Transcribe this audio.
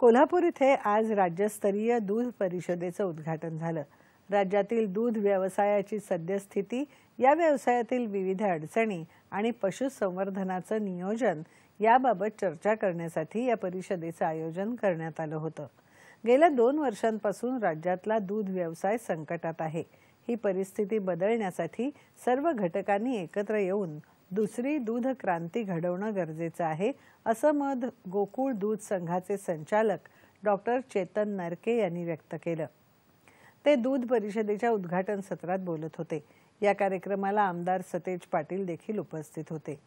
कोल्हापूर इथे आज राज्यस्तरीय दूध परिषदेचं उद्घाटन झालं राज्यातील दूध व्यवसायाची सद्यस्थिती या व्यवसायातील विविध अडचणी आणि पशुसंवर्धनाचं नियोजन याबाबत चर्चा करण्यासाठी या परिषदेचं आयोजन करण्यात आलं होतं गेल्या दोन वर्षांपासून राज्यातला दूध व्यवसाय संकटात आहे ही परिस्थिती बदलण्यासाठी सर्व घटकांनी एकत्र येऊन दुसरी दूध क्रांती घडवणं गरजेचं आहे असं मत गोकुळ दूध संघाचे संचालक डॉक्टर चेतन नरके यांनी व्यक्त केलं ते दूध परिषदेच्या उद्घाटन सत्रात बोलत होते या कार्यक्रमाला आमदार सतेज पाटील देखील उपस्थित होते